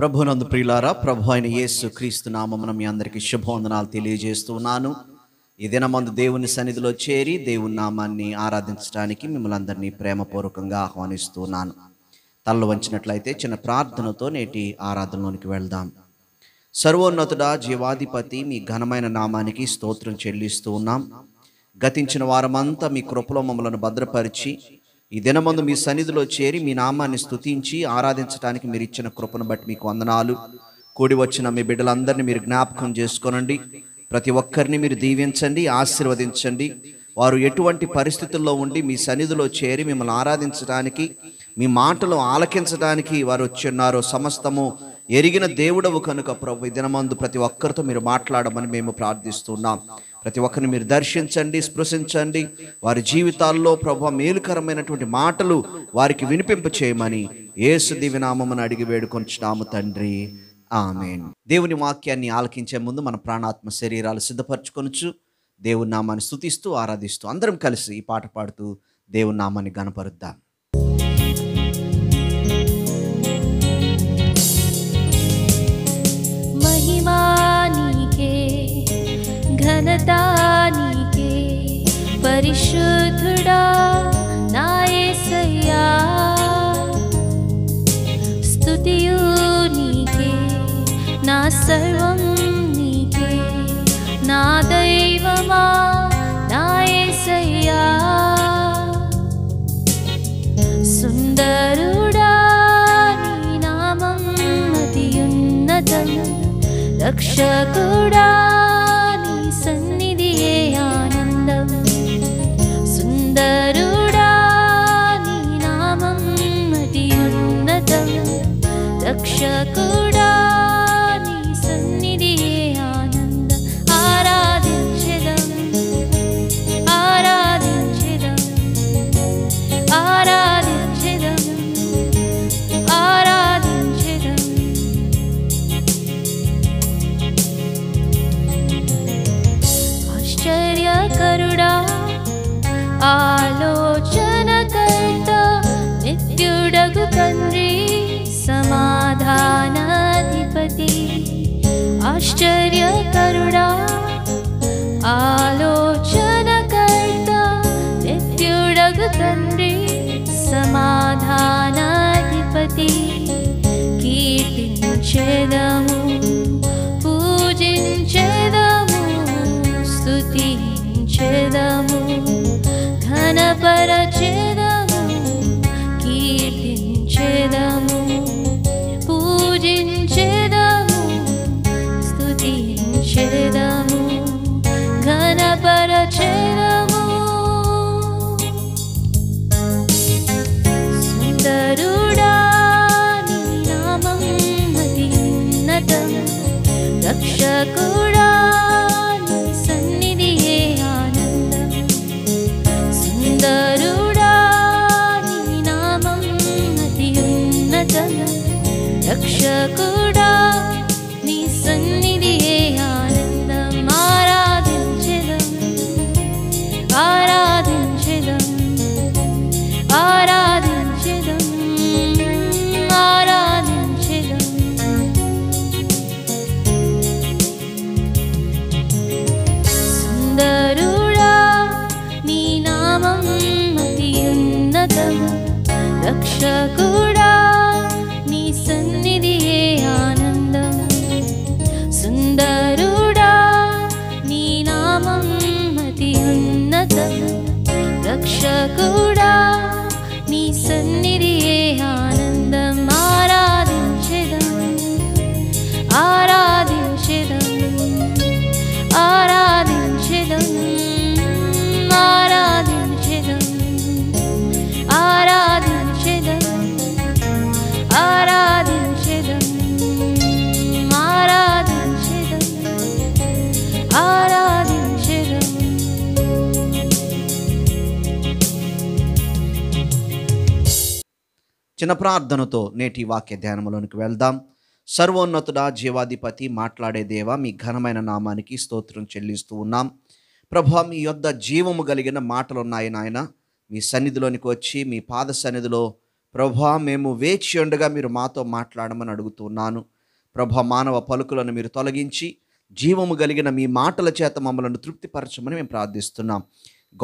ప్రభునందు ప్రియులారా ప్రభు అయిన యేసు క్రీస్తు నామమున మీ అందరికీ శుభవందనాలు తెలియజేస్తున్నాను ఈ దినమందు దేవుని సన్నిధిలో చేరి దేవుని నామాన్ని ఆరాధించడానికి మిమ్మల్ని అందరినీ ప్రేమపూర్వకంగా ఆహ్వానిస్తున్నాను తల్లు వంచినట్లయితే చిన్న ప్రార్థనతో నేటి ఆరాధనలోనికి వెళ్దాం సర్వోన్నతుడా జీవాధిపతి మీ ఘనమైన నామానికి స్తోత్రం చెల్లిస్తూ ఉన్నాం గతించిన వారమంతా మీ కృపలో మమ్మలను భద్రపరిచి ఈ దినమందు మీ సన్నిధిలో చేరి మీ నామాన్ని స్థుతించి ఆరాధించడానికి మీరు ఇచ్చిన కృపను బట్టి మీకు వందనాలు కూడి వచ్చిన మీ బిడ్డలందరినీ మీరు జ్ఞాపకం చేసుకోనండి ప్రతి ఒక్కరిని మీరు దీవించండి ఆశీర్వదించండి వారు ఎటువంటి పరిస్థితుల్లో ఉండి మీ సన్నిధిలో చేరి మిమ్మల్ని ఆరాధించడానికి మీ మాటలు ఆలకించడానికి వారు వచ్చిన్నారో సమస్తము ఎరిగిన దేవుడవు కనుక ప్రభు దినమందు ప్రతి ఒక్కరితో మీరు మాట్లాడమని మేము ప్రార్థిస్తున్నాం ప్రతి ఒక్కరిని మీరు దర్శించండి స్పృశించండి వారి జీవితాల్లో ప్రభు మేలుకరమైనటువంటి మాటలు వారికి వినిపింప చేయమని ఏసు దివినామని అడిగి వేడుకొంచున్నాము తండ్రి ఆమెన్ దేవుని వాక్యాన్ని ఆలకించే ముందు మన ప్రాణాత్మ శరీరాలు సిద్ధపరచుకొనచ్చు దేవుని నామాన్ని స్థుతిస్తూ ఆరాధిస్తూ అందరం కలిసి ఈ పాట పాడుతూ దేవుని నామాన్ని గణపరుద్దాం नीते परिशुद्धडा नाये स्तु नीते न सर्वं नीते नादैवमा नयसय्या सुन्दरुडानि नाम रक्षकुडा नक्ष చిన్న ప్రార్థనతో నేటి వాక్య ధ్యానంలోనికి వెళ్దాం సర్వోన్నతుడ జీవాధిపతి మాట్లాడే దేవ మీ ఘనమైన నామానికి స్తోత్రం చెల్లిస్తూ ఉన్నాం ప్రభా మీ యొద్ద జీవము కలిగిన మాటలు ఉన్నాయి నాయన మీ సన్నిధిలోనికి వచ్చి మీ పాద సన్నిధిలో ప్రభా మేము వేచి ఉండగా మీరు మాతో మాట్లాడమని అడుగుతున్నాను ప్రభా మానవ పలుకులను మీరు తొలగించి జీవము కలిగిన మీ మాటల చేత మమ్మలను తృప్తిపరచమని మేము ప్రార్థిస్తున్నాం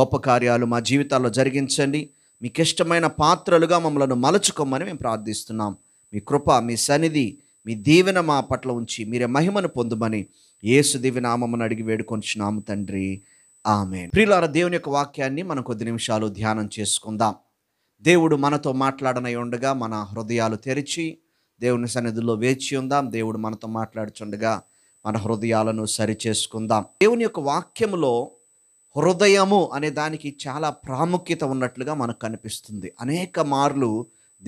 గొప్ప కార్యాలు మా జీవితాల్లో జరిగించండి మీకు ఇష్టమైన పాత్రలుగా మమ్మలను మలచుకోమని మేము ప్రార్థిస్తున్నాం మీ కృప మీ సన్నిధి మీ దీవెన మా పట్ల ఉంచి మీరే మహిమను పొందుమని ఏసు దీవి నామమ్మను అడిగి వేడుకొంచున్నాము తండ్రి ఆమె ప్రియులార దేవుని యొక్క వాక్యాన్ని మనం కొద్ది నిమిషాలు ధ్యానం చేసుకుందాం దేవుడు మనతో మాట్లాడనై ఉండగా మన హృదయాలు తెరిచి దేవుని సన్నిధిలో వేచి ఉందాం దేవుడు మనతో మాట్లాడుచుండగా మన హృదయాలను సరి చేసుకుందాం దేవుని యొక్క వాక్యములో హృదయము అనే దానికి చాలా ప్రాముఖ్యత ఉన్నట్లుగా మనకు కనిపిస్తుంది అనేక మార్లు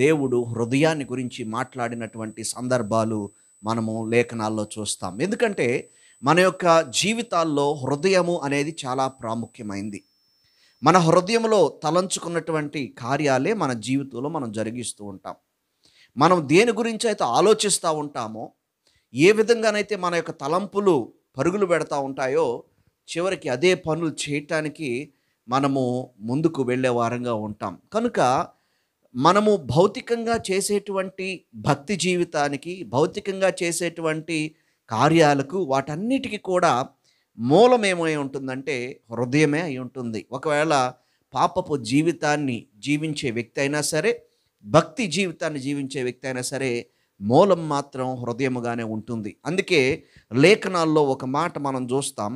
దేవుడు హృదయాన్ని గురించి మాట్లాడినటువంటి సందర్భాలు మనము లేఖనాల్లో చూస్తాం ఎందుకంటే మన యొక్క జీవితాల్లో హృదయము అనేది చాలా ప్రాముఖ్యమైంది మన హృదయంలో తలంచుకున్నటువంటి కార్యాలే మన జీవితంలో మనం జరిగిస్తూ ఉంటాం మనం దేని గురించి అయితే ఆలోచిస్తూ ఉంటామో ఏ విధంగానైతే మన యొక్క తలంపులు పరుగులు పెడతా ఉంటాయో చివరికి అదే పనులు చేయటానికి మనము ముందుకు వెళ్ళే వారంగా ఉంటాం కనుక మనము భౌతికంగా చేసేటువంటి భక్తి జీవితానికి భౌతికంగా చేసేటువంటి కార్యాలకు వాటన్నిటికీ కూడా మూలం ఏమై ఉంటుందంటే హృదయమే అయి ఉంటుంది ఒకవేళ పాపపు జీవితాన్ని జీవించే వ్యక్తి అయినా సరే భక్తి జీవితాన్ని జీవించే వ్యక్తి అయినా సరే మూలం మాత్రం హృదయముగానే ఉంటుంది అందుకే లేఖనాల్లో ఒక మాట మనం చూస్తాం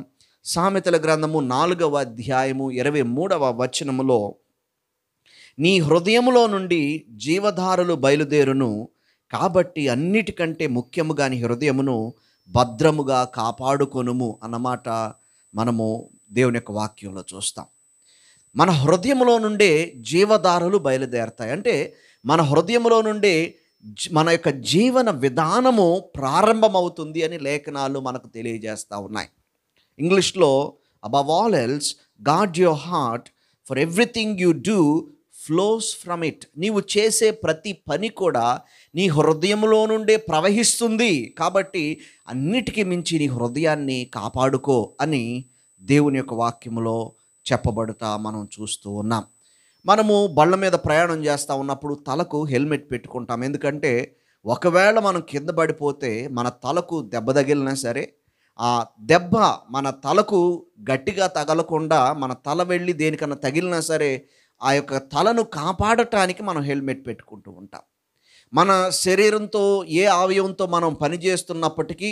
సామెతల గ్రంథము నాలుగవ అధ్యాయము ఇరవై మూడవ వచనములో నీ హృదయములో నుండి జీవధారలు బయలుదేరును కాబట్టి అన్నిటికంటే ముఖ్యముగా నీ హృదయమును భద్రముగా కాపాడుకొనుము అన్నమాట మనము దేవుని యొక్క వాక్యంలో చూస్తాం మన హృదయంలో నుండే జీవధారలు బయలుదేరతాయి అంటే మన హృదయములో నుండే మన యొక్క జీవన విధానము ప్రారంభమవుతుంది అని లేఖనాలు మనకు తెలియజేస్తూ ఉన్నాయి ఇంగ్లీష్లో above all else God your heart for everything you do flows from it నీవు చేసే ప్రతి పని కూడా నీ హృదయంలో నుండే ప్రవహిస్తుంది కాబట్టి అన్నిటికీ మించి నీ హృదయాన్ని కాపాడుకో అని దేవుని యొక్క వాక్యంలో చెప్పబడుతా మనం చూస్తూ ఉన్నాం మనము బళ్ళ మీద ప్రయాణం చేస్తూ ఉన్నప్పుడు తలకు హెల్మెట్ పెట్టుకుంటాం ఎందుకంటే ఒకవేళ మనం కింద పడిపోతే మన తలకు దెబ్బ తగిలినా సరే ఆ దెబ్బ మన తలకు గట్టిగా తగలకుండా మన తల వెళ్ళి దేనికన్నా తగిలినా సరే ఆ యొక్క తలను కాపాడటానికి మనం హెల్మెట్ పెట్టుకుంటూ ఉంటాం మన శరీరంతో ఏ అవయవంతో మనం పనిచేస్తున్నప్పటికీ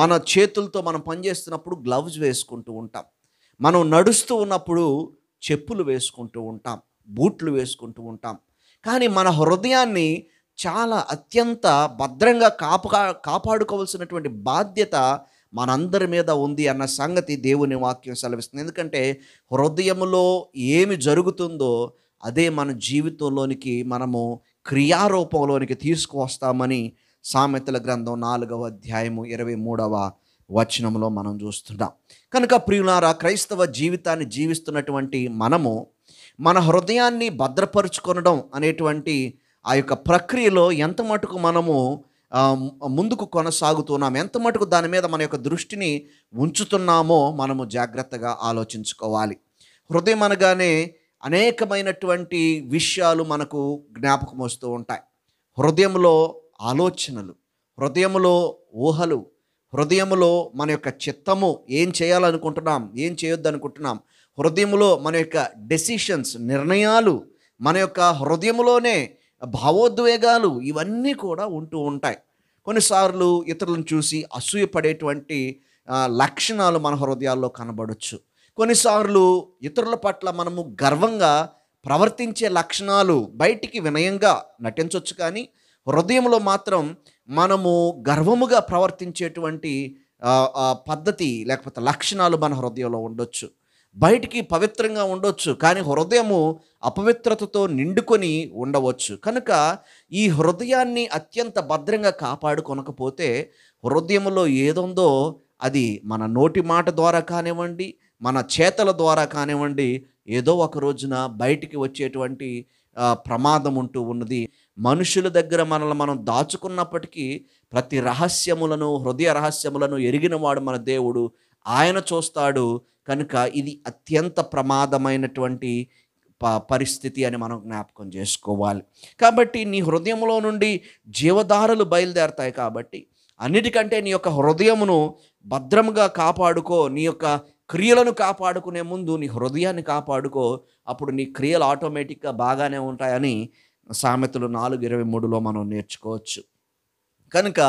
మన చేతులతో మనం పనిచేస్తున్నప్పుడు గ్లవ్స్ వేసుకుంటూ ఉంటాం మనం నడుస్తూ ఉన్నప్పుడు చెప్పులు వేసుకుంటూ ఉంటాం బూట్లు వేసుకుంటూ ఉంటాం కానీ మన హృదయాన్ని చాలా అత్యంత భద్రంగా కాపు కాపాడుకోవాల్సినటువంటి బాధ్యత మనందరి మీద ఉంది అన్న సంగతి దేవుని వాక్యం సెలవిస్తుంది ఎందుకంటే హృదయంలో ఏమి జరుగుతుందో అదే మన జీవితంలోనికి మనము క్రియారూపంలోనికి తీసుకువస్తామని సామెతల గ్రంథం నాలుగవ అధ్యాయము ఇరవై మూడవ వచనంలో మనం చూస్తున్నాం కనుక ప్రియులారా క్రైస్తవ జీవితాన్ని జీవిస్తున్నటువంటి మనము మన హృదయాన్ని భద్రపరుచుకొనడం అనేటువంటి ఆ యొక్క ప్రక్రియలో ఎంత మటుకు మనము ముందుకు కొనసాగుతున్నాం ఎంత మటుకు దాని మీద మన యొక్క దృష్టిని ఉంచుతున్నామో మనము జాగ్రత్తగా ఆలోచించుకోవాలి హృదయం అనగానే అనేకమైనటువంటి విషయాలు మనకు జ్ఞాపకం వస్తూ ఉంటాయి హృదయంలో ఆలోచనలు హృదయంలో ఊహలు హృదయంలో మన యొక్క చిత్తము ఏం చేయాలనుకుంటున్నాం ఏం చేయొద్దు అనుకుంటున్నాం హృదయంలో మన యొక్క డెసిషన్స్ నిర్ణయాలు మన యొక్క హృదయంలోనే భావోద్వేగాలు ఇవన్నీ కూడా ఉంటూ ఉంటాయి కొన్నిసార్లు ఇతరులను చూసి అసూయపడేటువంటి లక్షణాలు మన హృదయాల్లో కనబడవచ్చు కొన్నిసార్లు ఇతరుల పట్ల మనము గర్వంగా ప్రవర్తించే లక్షణాలు బయటికి వినయంగా నటించవచ్చు కానీ హృదయంలో మాత్రం మనము గర్వముగా ప్రవర్తించేటువంటి పద్ధతి లేకపోతే లక్షణాలు మన హృదయంలో ఉండొచ్చు బయటికి పవిత్రంగా ఉండొచ్చు కానీ హృదయము అపవిత్రతతో నిండుకొని ఉండవచ్చు కనుక ఈ హృదయాన్ని అత్యంత భద్రంగా కాపాడుకొనకపోతే హృదయంలో ఏదుందో అది మన నోటి మాట ద్వారా కానివ్వండి మన చేతల ద్వారా కానివ్వండి ఏదో ఒక రోజున బయటికి వచ్చేటువంటి ప్రమాదం ఉంటూ ఉన్నది మనుషుల దగ్గర మనల్ని మనం దాచుకున్నప్పటికీ ప్రతి రహస్యములను హృదయ రహస్యములను ఎరిగినవాడు మన దేవుడు ఆయన చూస్తాడు కనుక ఇది అత్యంత ప్రమాదమైనటువంటి ప పరిస్థితి అని మనం జ్ఞాపకం చేసుకోవాలి కాబట్టి నీ హృదయంలో నుండి జీవధారలు బయలుదేరతాయి కాబట్టి అన్నిటికంటే నీ యొక్క హృదయమును భద్రంగా కాపాడుకో నీ యొక్క క్రియలను కాపాడుకునే ముందు నీ హృదయాన్ని కాపాడుకో అప్పుడు నీ క్రియలు ఆటోమేటిక్గా బాగానే ఉంటాయని సామెతలు నాలుగు ఇరవై మూడులో మనం నేర్చుకోవచ్చు కనుక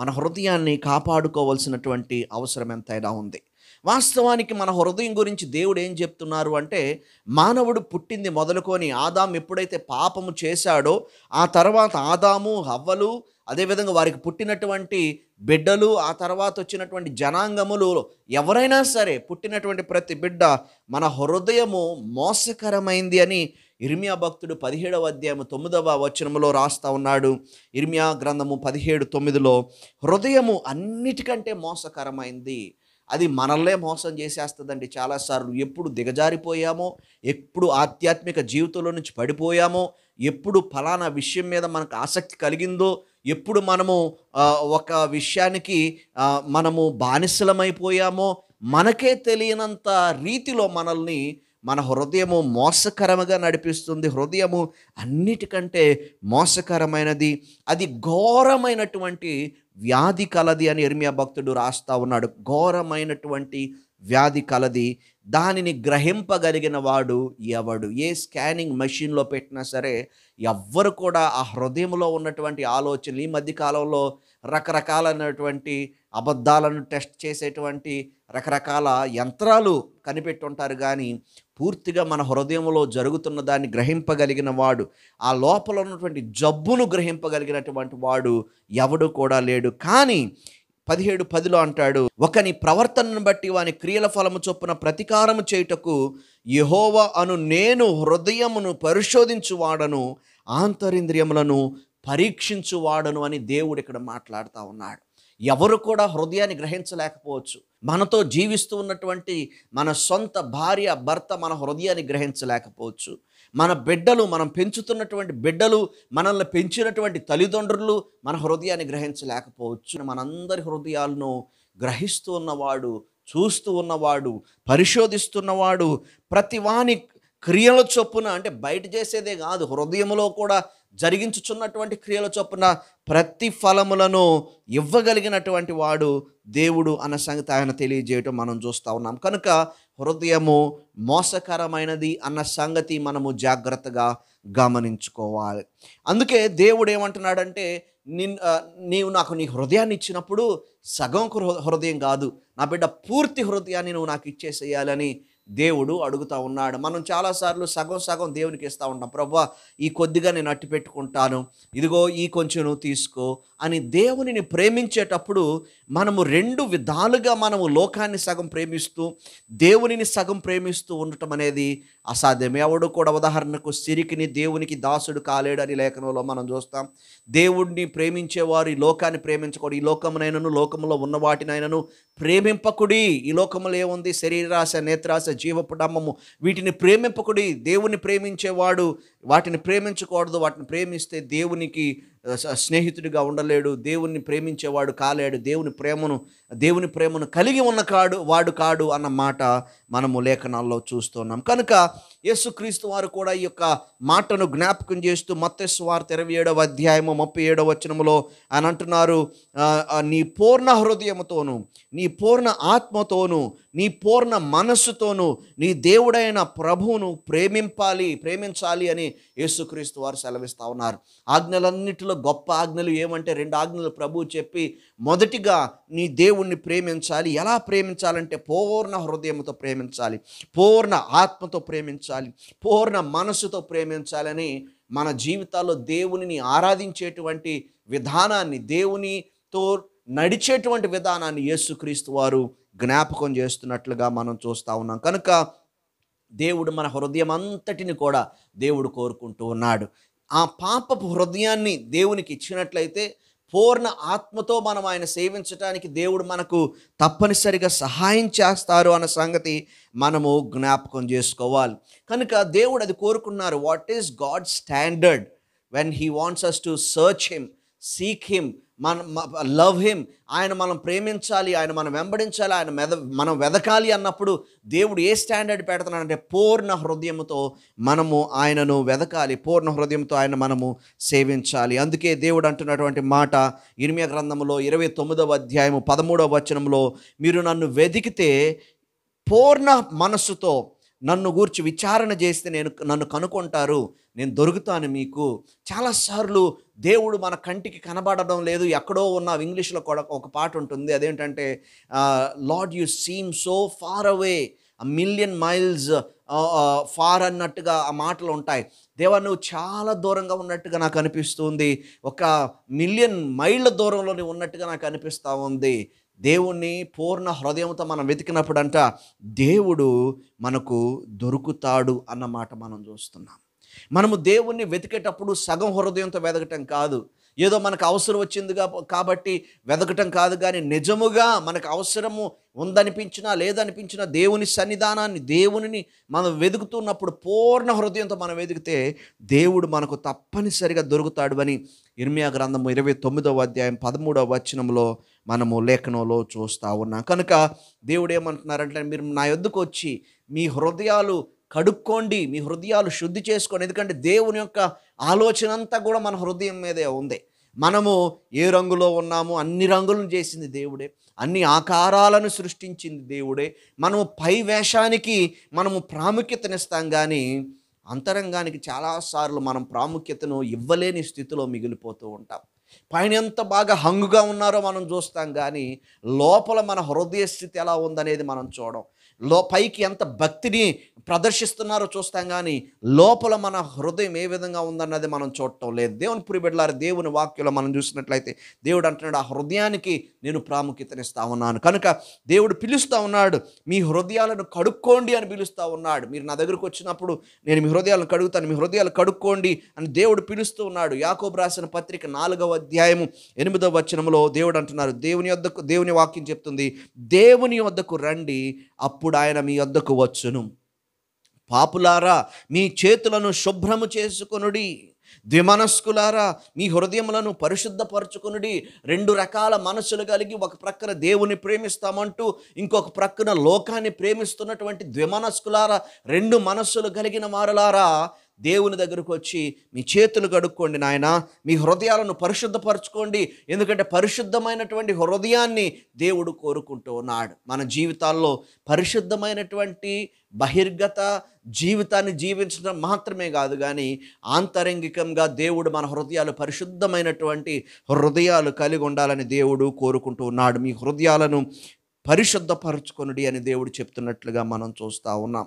మన హృదయాన్ని కాపాడుకోవాల్సినటువంటి అవసరం ఎంతైనా ఉంది వాస్తవానికి మన హృదయం గురించి దేవుడు ఏం చెప్తున్నారు అంటే మానవుడు పుట్టింది మొదలుకొని ఆదాం ఎప్పుడైతే పాపము చేశాడో ఆ తర్వాత ఆదాము హవ్వలు అదేవిధంగా వారికి పుట్టినటువంటి బిడ్డలు ఆ తర్వాత వచ్చినటువంటి జనాంగములు ఎవరైనా సరే పుట్టినటువంటి ప్రతి బిడ్డ మన హృదయము మోసకరమైంది అని ఇర్మియా భక్తుడు పదిహేడవ అధ్యాయం తొమ్మిదవ వచనములో రాస్తా ఉన్నాడు ఇర్మియా గ్రంథము పదిహేడు తొమ్మిదిలో హృదయము అన్నిటికంటే మోసకరమైంది అది మనల్నే మోసం చేసేస్తుందండి చాలాసార్లు ఎప్పుడు దిగజారిపోయామో ఎప్పుడు ఆధ్యాత్మిక జీవితంలో నుంచి పడిపోయామో ఎప్పుడు ఫలానా విషయం మీద మనకు ఆసక్తి కలిగిందో ఎప్పుడు మనము ఒక విషయానికి మనము బానిసలమైపోయామో మనకే తెలియనంత రీతిలో మనల్ని మన హృదయము మోసకరముగా నడిపిస్తుంది హృదయము అన్నిటికంటే మోసకరమైనది అది ఘోరమైనటువంటి వ్యాధి కలది అని ఎర్మియా భక్తుడు రాస్తా ఉన్నాడు ఘోరమైనటువంటి వ్యాధి కలది దానిని గ్రహింపగలిగిన వాడు ఎవడు ఏ స్కానింగ్ మెషిన్లో పెట్టినా సరే ఎవ్వరు కూడా ఆ హృదయంలో ఉన్నటువంటి ఆలోచనలు ఈ మధ్యకాలంలో రకరకాలైనటువంటి అబద్ధాలను టెస్ట్ చేసేటువంటి రకరకాల యంత్రాలు కనిపెట్టుంటారు కానీ పూర్తిగా మన హృదయంలో జరుగుతున్న దాన్ని గ్రహింపగలిగిన వాడు ఆ లోపల ఉన్నటువంటి జబ్బును గ్రహింపగలిగినటువంటి వాడు ఎవడు కూడా లేడు కానీ పదిహేడు పదిలో అంటాడు ఒకని ప్రవర్తనను బట్టి వాని క్రియల ఫలము చొప్పున ప్రతీకారము చేయుటకు యహోవ అను నేను హృదయమును పరిశోధించువాడను ఆంతరింద్రియములను పరీక్షించువాడను అని దేవుడు ఇక్కడ మాట్లాడుతూ ఉన్నాడు ఎవరు కూడా హృదయాన్ని గ్రహించలేకపోవచ్చు మనతో జీవిస్తూ ఉన్నటువంటి మన సొంత భార్య భర్త మన హృదయాన్ని గ్రహించలేకపోవచ్చు మన బిడ్డలు మనం పెంచుతున్నటువంటి బిడ్డలు మనల్ని పెంచినటువంటి తల్లిదండ్రులు మన హృదయాన్ని గ్రహించలేకపోవచ్చు మనందరి హృదయాలను గ్రహిస్తూ ఉన్నవాడు చూస్తూ ఉన్నవాడు పరిశోధిస్తున్నవాడు ప్రతివాని క్రియల చొప్పున అంటే బయట చేసేదే కాదు హృదయంలో కూడా జరిగించుచున్నటువంటి క్రియల చొప్పున ప్రతి ఫలములను ఇవ్వగలిగినటువంటి వాడు దేవుడు అన్న సంగతి ఆయన తెలియజేయటం మనం చూస్తూ ఉన్నాం కనుక హృదయము మోసకరమైనది అన్న సంగతి మనము జాగ్రత్తగా గమనించుకోవాలి అందుకే దేవుడు ఏమంటున్నాడంటే నిన్ నీవు నాకు నీ హృదయాన్ని ఇచ్చినప్పుడు సగంకు హృదయం కాదు నా బిడ్డ పూర్తి హృదయాన్ని నువ్వు నాకు ఇచ్చేసేయాలని దేవుడు అడుగుతూ ఉన్నాడు మనం చాలాసార్లు సగం సగం దేవునికి ఇస్తూ ఉంటాం ప్రభు ఈ కొద్దిగా నేను అట్టి పెట్టుకుంటాను ఇదిగో ఈ కొంచెం తీసుకో అని దేవునిని ప్రేమించేటప్పుడు మనము రెండు విధాలుగా మనము లోకాన్ని సగం ప్రేమిస్తూ దేవునిని సగం ప్రేమిస్తూ ఉండటం అనేది అసాధ్యం ఎవడు కూడా ఉదాహరణకు సిరికిని దేవునికి దాసుడు కాలేడని లేఖనంలో మనం చూస్తాం దేవుడిని ప్రేమించేవారు ఈ లోకాన్ని ప్రేమించకూడదు ఈ లోకమునైనను లోకంలో ఉన్న వాటినైనను ప్రేమింపకుడి ఈ లోకంలో ఏముంది శరీరాశ నేత్రాశ జీవపుడమ్మము వీటిని ప్రేమింపకుడి దేవుని ప్రేమించేవాడు వాటిని ప్రేమించకూడదు వాటిని ప్రేమిస్తే దేవునికి స్నేహితుడిగా ఉండలేడు దేవుణ్ణి ప్రేమించేవాడు కాలేడు దేవుని ప్రేమను దేవుని ప్రేమను కలిగి ఉన్న కాడు వాడు కాడు అన్న మాట మనము లేఖనాల్లో చూస్తున్నాం కనుక యేసుక్రీస్తు వారు కూడా ఈ యొక్క మాటను జ్ఞాపకం చేస్తూ మత్స్సు వార్త ఇరవై ఏడవ అధ్యాయము ముప్పై ఏడవ వచనములో అని అంటున్నారు నీ పూర్ణ హృదయముతోను నీ పూర్ణ ఆత్మతోను నీ పూర్ణ మనస్సుతోను నీ దేవుడైన ప్రభువును ప్రేమింపాలి ప్రేమించాలి అని యేసుక్రీస్తు వారు సెలవిస్తూ ఉన్నారు ఆజ్ఞలన్నిటిలో ఆజ్ఞల్లో గొప్ప ఆజ్ఞలు ఏమంటే రెండు ఆజ్ఞలు ప్రభువు చెప్పి మొదటిగా నీ దేవుణ్ణి ప్రేమించాలి ఎలా ప్రేమించాలంటే పూర్ణ హృదయంతో ప్రేమించాలి పూర్ణ ఆత్మతో ప్రేమించాలి పూర్ణ మనసుతో ప్రేమించాలని మన జీవితాల్లో దేవునిని ఆరాధించేటువంటి విధానాన్ని దేవునితో నడిచేటువంటి విధానాన్ని యేసుక్రీస్తు వారు జ్ఞాపకం చేస్తున్నట్లుగా మనం చూస్తూ ఉన్నాం కనుక దేవుడు మన హృదయం అంతటిని కూడా దేవుడు కోరుకుంటూ ఉన్నాడు ఆ పాపపు హృదయాన్ని దేవునికి ఇచ్చినట్లయితే పూర్ణ ఆత్మతో మనం ఆయన సేవించడానికి దేవుడు మనకు తప్పనిసరిగా సహాయం చేస్తారు అన్న సంగతి మనము జ్ఞాపకం చేసుకోవాలి కనుక దేవుడు అది కోరుకున్నారు what is God standard when he wants us to search him seek him మన లవ్ హిమ్ ఆయన మనం ప్రేమించాలి ఆయన మనం వెంబడించాలి ఆయన మెద మనం వెదకాలి అన్నప్పుడు దేవుడు ఏ స్టాండర్డ్ పెడుతున్నాడంటే పూర్ణ హృదయంతో మనము ఆయనను వెదకాలి పూర్ణ హృదయంతో ఆయన మనము సేవించాలి అందుకే దేవుడు అంటున్నటువంటి మాట ఇర్మియ గ్రంథంలో ఇరవై తొమ్మిదవ అధ్యాయము పదమూడవ వచనంలో మీరు నన్ను వెదికితే పూర్ణ మనస్సుతో నన్ను గూర్చి విచారణ చేస్తే నేను నన్ను కనుక్కుంటారు నేను దొరుకుతాను మీకు చాలాసార్లు దేవుడు మన కంటికి కనబడడం లేదు ఎక్కడో ఉన్న ఇంగ్లీష్లో కూడా ఒక పాట ఉంటుంది అదేంటంటే Lord you seem so far away million miles far అన్నట్టుగా ఆ మాటలు ఉంటాయి దేవా నువ్వు చాలా దూరంగా ఉన్నట్టుగా నాకు అనిపిస్తుంది ఒక మిలియన్ మైళ్ళ దూరంలో నువ్వు ఉన్నట్టుగా నాకు అనిపిస్తూ ఉంది దేవుణ్ణి పూర్ణ హృదయంతో మనం వెతికినప్పుడంట దేవుడు మనకు దొరుకుతాడు అన్నమాట మనం చూస్తున్నాం మనము దేవుణ్ణి వెతికేటప్పుడు సగం హృదయంతో వెతకటం కాదు ఏదో మనకు అవసరం వచ్చిందిగా కాబట్టి వెదకటం కాదు కానీ నిజముగా మనకు అవసరము ఉందనిపించినా లేదనిపించినా దేవుని సన్నిధానాన్ని దేవునిని మనం వెతుకుతున్నప్పుడు పూర్ణ హృదయంతో మనం వెతికితే దేవుడు మనకు తప్పనిసరిగా దొరుకుతాడు అని ఇర్మియా గ్రంథము ఇరవై తొమ్మిదవ అధ్యాయం పదమూడవ వచనంలో మనము లేఖనంలో చూస్తూ ఉన్నాం కనుక దేవుడు ఏమంటున్నారంటే మీరు నా యొద్దకు వచ్చి మీ హృదయాలు కడుక్కోండి మీ హృదయాలు శుద్ధి చేసుకోండి ఎందుకంటే దేవుని యొక్క ఆలోచన అంతా కూడా మన హృదయం మీదే ఉంది మనము ఏ రంగులో ఉన్నామో అన్ని రంగులను చేసింది దేవుడే అన్ని ఆకారాలను సృష్టించింది దేవుడే మనము పై వేషానికి మనము ప్రాముఖ్యతనిస్తాం కానీ అంతరంగానికి చాలాసార్లు మనం ప్రాముఖ్యతను ఇవ్వలేని స్థితిలో మిగిలిపోతూ ఉంటాం పైన ఎంత బాగా హంగుగా ఉన్నారో మనం చూస్తాం కానీ లోపల మన హృదయ స్థితి ఎలా ఉందనేది మనం చూడం లోపైకి ఎంత భక్తిని ప్రదర్శిస్తున్నారో చూస్తాం కానీ లోపల మన హృదయం ఏ విధంగా ఉందన్నది మనం చూడటం లేదు దేవుని పురిబిడ్లారు దేవుని వాక్యంలో మనం చూసినట్లయితే దేవుడు అంటున్నాడు ఆ హృదయానికి నేను ప్రాముఖ్యతనిస్తా ఉన్నాను కనుక దేవుడు పిలుస్తూ ఉన్నాడు మీ హృదయాలను కడుక్కోండి అని పిలుస్తూ ఉన్నాడు మీరు నా దగ్గరకు వచ్చినప్పుడు నేను మీ హృదయాలను కడుగుతాను మీ హృదయాలు కడుక్కోండి అని దేవుడు పిలుస్తూ ఉన్నాడు యాకోబు రాసిన పత్రిక నాలుగవ అధ్యాయము ఎనిమిదవ వచనంలో దేవుడు అంటున్నారు దేవుని వద్దకు దేవుని వాక్యం చెప్తుంది దేవుని వద్దకు రండి అప్పుడు అప్పుడు ఆయన మీ వద్దకు వచ్చును పాపులారా మీ చేతులను శుభ్రము చేసుకునుడి ద్విమనస్కులారా మీ హృదయములను పరిశుద్ధపరచుకునుడి రెండు రకాల మనసులు కలిగి ఒక ప్రక్కన దేవుని ప్రేమిస్తామంటూ ఇంకొక ప్రక్కన లోకాన్ని ప్రేమిస్తున్నటువంటి ద్విమనస్కులారా రెండు మనస్సులు కలిగిన వారులారా దేవుని దగ్గరకు వచ్చి మీ చేతులు కడుక్కోండి నాయన మీ హృదయాలను పరిశుద్ధపరచుకోండి ఎందుకంటే పరిశుద్ధమైనటువంటి హృదయాన్ని దేవుడు కోరుకుంటూ ఉన్నాడు మన జీవితాల్లో పరిశుద్ధమైనటువంటి బహిర్గత జీవితాన్ని జీవించడం మాత్రమే కాదు కానీ ఆంతరంగికంగా దేవుడు మన హృదయాలు పరిశుద్ధమైనటువంటి హృదయాలు కలిగి ఉండాలని దేవుడు కోరుకుంటూ ఉన్నాడు మీ హృదయాలను పరిశుద్ధపరచుకొనుడి అని దేవుడు చెప్తున్నట్లుగా మనం చూస్తూ ఉన్నాం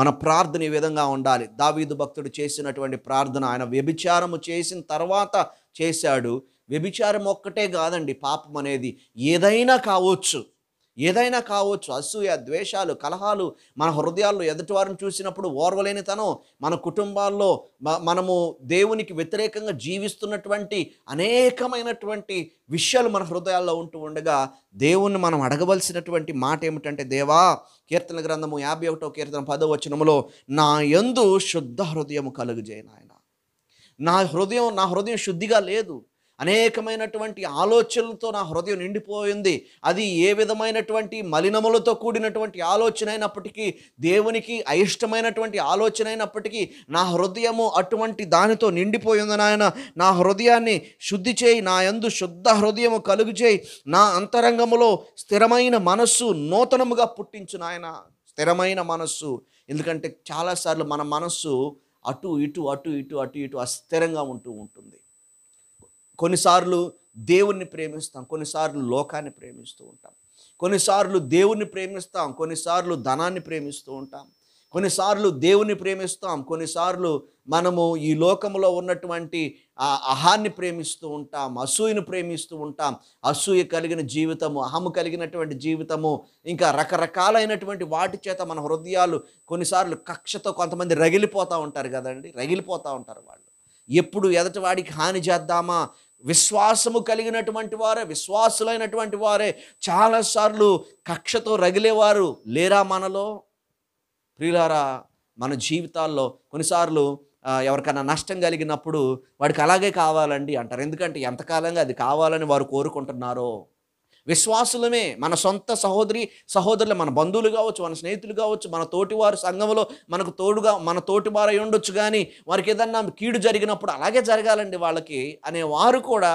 మన ప్రార్థన ఈ విధంగా ఉండాలి దావీదు భక్తుడు చేసినటువంటి ప్రార్థన ఆయన వ్యభిచారము చేసిన తర్వాత చేశాడు వ్యభిచారం ఒక్కటే కాదండి పాపం అనేది ఏదైనా కావచ్చు ఏదైనా కావచ్చు అసూయ ద్వేషాలు కలహాలు మన హృదయాల్లో ఎదుటివారిని చూసినప్పుడు ఓర్వలేనితనం మన కుటుంబాల్లో మనము దేవునికి వ్యతిరేకంగా జీవిస్తున్నటువంటి అనేకమైనటువంటి విషయాలు మన హృదయాల్లో ఉంటూ ఉండగా దేవుణ్ణి మనం అడగవలసినటువంటి మాట ఏమిటంటే దేవా కీర్తన గ్రంథము యాభై ఒకటో కీర్తన పదో వచనములో నా ఎందు శుద్ధ హృదయం కలుగుజేయన ఆయన నా హృదయం నా హృదయం శుద్ధిగా లేదు అనేకమైనటువంటి ఆలోచనలతో నా హృదయం నిండిపోయింది అది ఏ విధమైనటువంటి మలినములతో కూడినటువంటి ఆలోచన అయినప్పటికీ దేవునికి అయిష్టమైనటువంటి ఆలోచన అయినప్పటికీ నా హృదయము అటువంటి దానితో నిండిపోయింది నాయన నా హృదయాన్ని శుద్ధి చేయి నా యందు శుద్ధ హృదయము కలుగు చేయి నా అంతరంగములో స్థిరమైన మనస్సు నూతనముగా పుట్టించు నాయన స్థిరమైన మనస్సు ఎందుకంటే చాలాసార్లు మన మనస్సు అటు ఇటు అటు ఇటు అటు ఇటు అస్థిరంగా ఉంటూ ఉంటుంది కొన్నిసార్లు దేవుణ్ణి ప్రేమిస్తాం కొన్నిసార్లు లోకాన్ని ప్రేమిస్తూ ఉంటాం కొన్నిసార్లు దేవుణ్ణి ప్రేమిస్తాం కొన్నిసార్లు ధనాన్ని ప్రేమిస్తూ ఉంటాం కొన్నిసార్లు దేవుని ప్రేమిస్తాం కొన్నిసార్లు మనము ఈ లోకంలో ఉన్నటువంటి ఆ అహాన్ని ప్రేమిస్తూ ఉంటాం అసూయను ప్రేమిస్తూ ఉంటాం అసూయ కలిగిన జీవితము అహము కలిగినటువంటి జీవితము ఇంకా రకరకాలైనటువంటి వాటి చేత మన హృదయాలు కొన్నిసార్లు కక్షతో కొంతమంది రగిలిపోతూ ఉంటారు కదండి రగిలిపోతూ ఉంటారు వాళ్ళు ఎప్పుడు ఎదటి వాడికి హాని చేద్దామా విశ్వాసము కలిగినటువంటి వారే విశ్వాసులైనటువంటి వారే చాలాసార్లు కక్షతో రగిలేవారు లేరా మనలో ప్రియులారా మన జీవితాల్లో కొన్నిసార్లు ఎవరికైనా నష్టం కలిగినప్పుడు వాడికి అలాగే కావాలండి అంటారు ఎందుకంటే ఎంతకాలంగా అది కావాలని వారు కోరుకుంటున్నారో విశ్వాసులమే మన సొంత సహోదరి సహోదరులు మన బంధువులు కావచ్చు మన స్నేహితులు కావచ్చు మన తోటివారు సంఘంలో మనకు తోడుగా మన తోటివారు అయి ఉండొచ్చు కానీ వారికి ఏదన్నా కీడు జరిగినప్పుడు అలాగే జరగాలండి వాళ్ళకి అనే వారు కూడా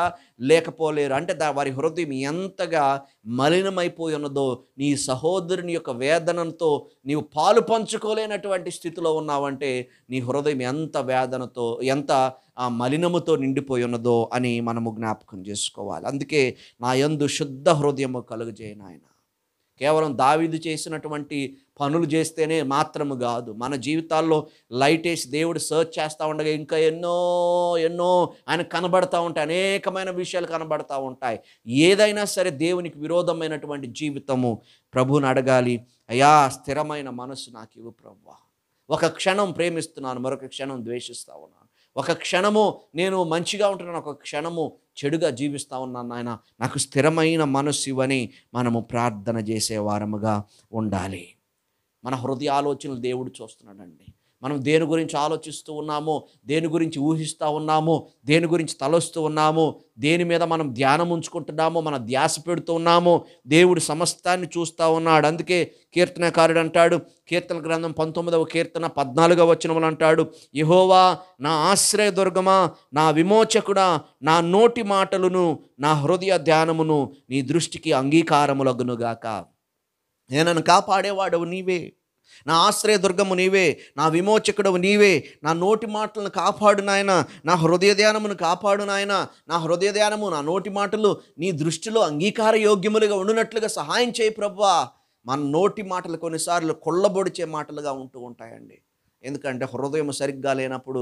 లేకపోలేరు అంటే దా వారి హృదయం ఎంతగా మలినమైపోయి ఉన్నదో నీ సహోదరుని యొక్క వేదనతో నీవు పాలు పంచుకోలేనటువంటి స్థితిలో ఉన్నావంటే నీ హృదయం ఎంత వేదనతో ఎంత ఆ మలినముతో నిండిపోయి ఉన్నదో అని మనము జ్ఞాపకం చేసుకోవాలి అందుకే నా యందు శుద్ధ హృదయము కలుగజేయను ఆయన కేవలం దావీదు చేసినటువంటి పనులు చేస్తేనే మాత్రము కాదు మన జీవితాల్లో లైట్ వేసి దేవుడు సర్చ్ చేస్తూ ఉండగా ఇంకా ఎన్నో ఎన్నో ఆయన కనబడతా ఉంటాయి అనేకమైన విషయాలు కనబడతా ఉంటాయి ఏదైనా సరే దేవునికి విరోధమైనటువంటి జీవితము ప్రభువుని అడగాలి అయా స్థిరమైన మనసు నాకు ఇవ్వు ప్రభు ఒక క్షణం ప్రేమిస్తున్నాను మరొక క్షణం ద్వేషిస్తా ఉన్నాను ఒక క్షణము నేను మంచిగా ఉంటున్నాను ఒక క్షణము చెడుగా జీవిస్తూ ఉన్నాను నాయన నాకు స్థిరమైన మనస్సు ఇవని మనము ప్రార్థన చేసే వారముగా ఉండాలి మన హృదయ ఆలోచనలు దేవుడు చూస్తున్నాడండి మనం దేని గురించి ఆలోచిస్తూ ఉన్నామో దేని గురించి ఊహిస్తూ ఉన్నామో దేని గురించి తలొస్తూ ఉన్నామో దేని మీద మనం ధ్యానం ఉంచుకుంటున్నామో మన ధ్యాస పెడుతూ ఉన్నామో దేవుడు సమస్తాన్ని చూస్తూ ఉన్నాడు అందుకే కీర్తనకారుడు అంటాడు కీర్తన గ్రంథం పంతొమ్మిదవ కీర్తన పద్నాలుగవ వచనములు అంటాడు యహోవా నా ఆశ్రయ దుర్గమా నా విమోచకుడా నా నోటి మాటలను నా హృదయ ధ్యానమును నీ దృష్టికి అంగీకారములగునుగాక నేనను కాపాడేవాడవు నీవే నా ఆశ్రయ దుర్గము నీవే నా విమోచకుడవు నీవే నా నోటి మాటలను కాపాడు నాయన నా హృదయ ధ్యానమును కాపాడు నాయన నా హృదయ ధ్యానము నా నోటి మాటలు నీ దృష్టిలో అంగీకార యోగ్యములుగా ఉండునట్లుగా సహాయం చేయి ప్రవ్వా మన నోటి మాటలు కొన్నిసార్లు కొల్లబొడిచే మాటలుగా ఉంటూ ఉంటాయండి ఎందుకంటే హృదయం సరిగ్గా లేనప్పుడు